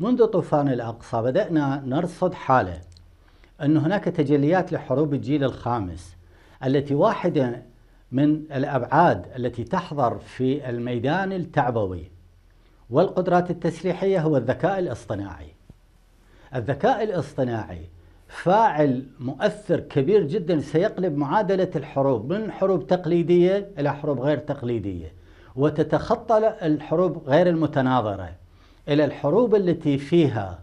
منذ طوفان الأقصى بدأنا نرصد حالة أن هناك تجليات لحروب الجيل الخامس التي واحدة من الأبعاد التي تحضر في الميدان التعبوي والقدرات التسليحية هو الذكاء الاصطناعي الذكاء الاصطناعي فاعل مؤثر كبير جدا سيقلب معادلة الحروب من حروب تقليدية إلى حروب غير تقليدية وتتخطى الحروب غير المتناظره إلى الحروب التي فيها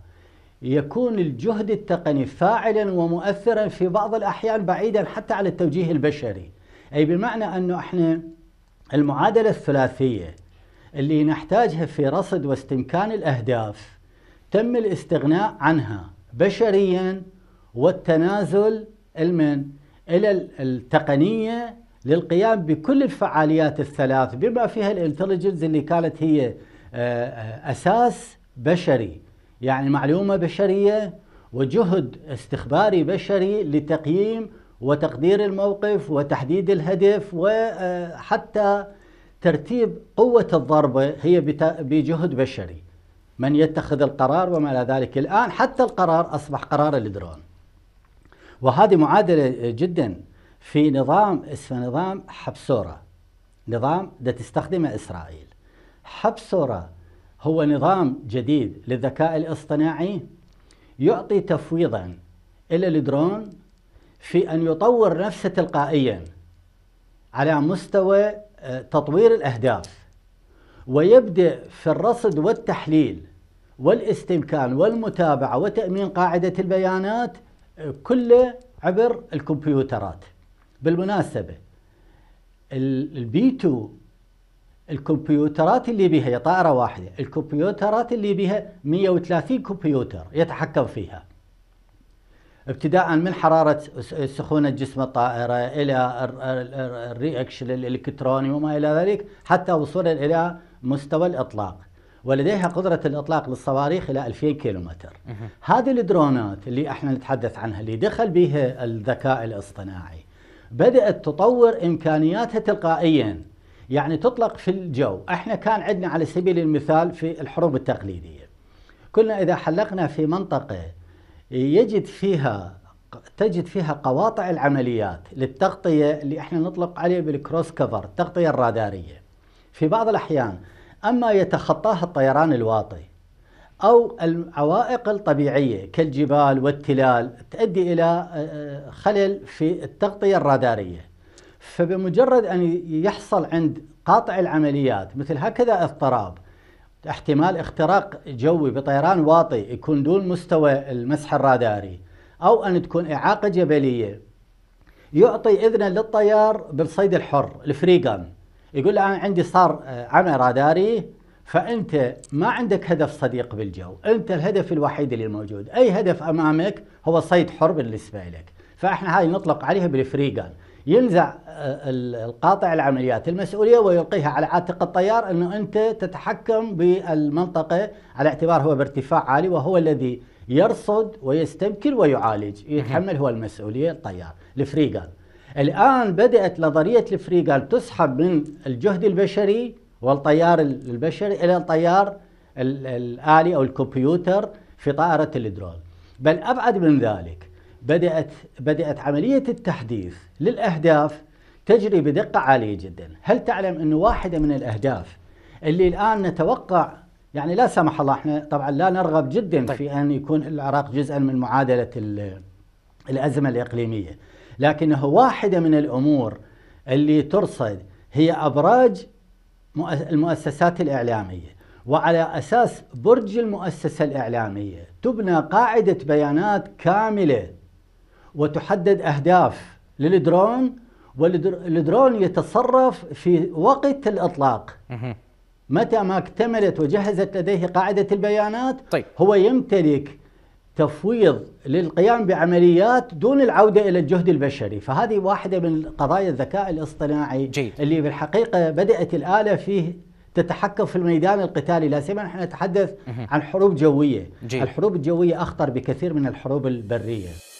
يكون الجهد التقني فاعلا ومؤثرا في بعض الأحيان بعيدا حتى على التوجيه البشري أي بمعنى أنه إحنا المعادلة الثلاثية اللي نحتاجها في رصد واستمكان الأهداف تم الاستغناء عنها بشريا والتنازل المن إلى التقنية للقيام بكل الفعاليات الثلاث بما فيها الانتليجنس اللي كانت هي آه، أساس بشري يعني معلومة بشرية وجهد استخباري بشري لتقييم وتقدير الموقف وتحديد الهدف وحتى آه، ترتيب قوة الضربة هي بجهد بشري من يتخذ القرار وما إلى ذلك الآن حتى القرار أصبح قرار الدرون وهذه معادلة جدا في نظام اسمه نظام حبسورة نظام تستخدمه إسرائيل حب صورة هو نظام جديد للذكاء الاصطناعي يعطي تفويضا إلى الدرون في أن يطور نفسه تلقائيا على مستوى آه، تطوير الأهداف ويبدأ في الرصد والتحليل والاستمكان والمتابعة وتأمين قاعدة البيانات آه، كله عبر الكمبيوترات بالمناسبة البي 2 الكمبيوترات اللي بها هي طائرة واحدة الكمبيوترات اللي بها 130 كمبيوتر يتحكم فيها ابتداء من حرارة سخونة جسم الطائرة إلى الرياكشن الإلكتروني وما إلى ذلك حتى وصولا إلى مستوى الإطلاق ولديها قدرة الإطلاق للصواريخ إلى 2000 كيلومتر هذه الدرونات اللي احنا نتحدث عنها اللي دخل بها الذكاء الاصطناعي بدأت تطور إمكانياتها تلقائياً يعني تطلق في الجو احنا كان عندنا على سبيل المثال في الحروب التقليدية كنا إذا حلقنا في منطقة يجد فيها تجد فيها قواطع العمليات للتغطية اللي احنا نطلق عليه بالكروس كفر التغطية الرادارية في بعض الأحيان أما يتخطاها الطيران الواطي أو العوائق الطبيعية كالجبال والتلال تؤدي إلى خلل في التغطية الرادارية فبمجرد أن يحصل عند قاطع العمليات مثل هكذا اضطراب احتمال اختراق جوي بطيران واطي يكون دون مستوى المسح الراداري أو أن تكون إعاقة جبلية يعطي إذنا للطيار بالصيد الحر الفريغان يقول أنا عندي صار آه، عمى راداري فأنت ما عندك هدف صديق بالجو أنت الهدف الوحيد اللي موجود أي هدف أمامك هو صيد حر بالنسبة لك فإحنا هاي نطلق عليها بالفريقان ينزع آه، القاطع العمليات المسؤوليه ويلقيها على عاتق الطيار انه انت تتحكم بالمنطقه على اعتبار هو بارتفاع عالي وهو الذي يرصد ويستمكن ويعالج يتحمل هو المسؤوليه الطيار الفريقان الان بدات نظريه الفريقان تسحب من الجهد البشري والطيار البشري الى الطيار الالي او الكمبيوتر في طائره الدرون بل ابعد من ذلك بدأت بدأت عملية التحديث للأهداف تجري بدقة عالية جدا هل تعلم أنه واحدة من الأهداف اللي الآن نتوقع يعني لا سمح الله احنا طبعا لا نرغب جدا طيب. في أن يكون العراق جزءا من معادلة الأزمة الإقليمية لكنه واحدة من الأمور اللي ترصد هي أبراج المؤسسات الإعلامية وعلى أساس برج المؤسسة الإعلامية تبنى قاعدة بيانات كاملة وتحدد أهداف للدرون والدرون يتصرف في وقت الإطلاق متى ما اكتملت وجهزت لديه قاعدة البيانات طيب. هو يمتلك تفويض للقيام بعمليات دون العودة إلى الجهد البشري فهذه واحدة من قضايا الذكاء الاصطناعي جيد. اللي بالحقيقة بدأت الآلة فيه تتحكم في الميدان القتالي لا سيما نحن نتحدث عن حروب جوية جيد. الحروب الجوية أخطر بكثير من الحروب البرية